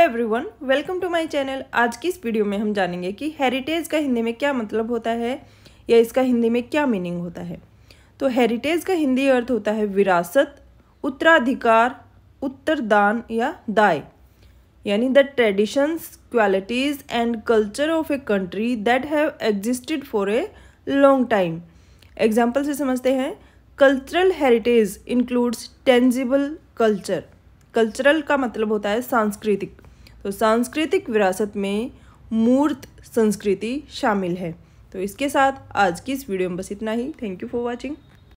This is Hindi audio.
everyone welcome to my channel आज की इस वीडियो में हम जानेंगे कि हेरिटेज का हिंदी में क्या मतलब होता है या इसका हिंदी में क्या मीनिंग होता है तो हेरिटेज का हिंदी अर्थ होता है विरासत उत्तराधिकार उत्तरदान या दाय यानी the traditions qualities and culture of a country that have existed for a long time example से समझते हैं cultural heritage includes tangible culture cultural का मतलब होता है सांस्कृतिक तो सांस्कृतिक विरासत में मूर्त संस्कृति शामिल है तो इसके साथ आज की इस वीडियो में बस इतना ही थैंक यू फॉर वॉचिंग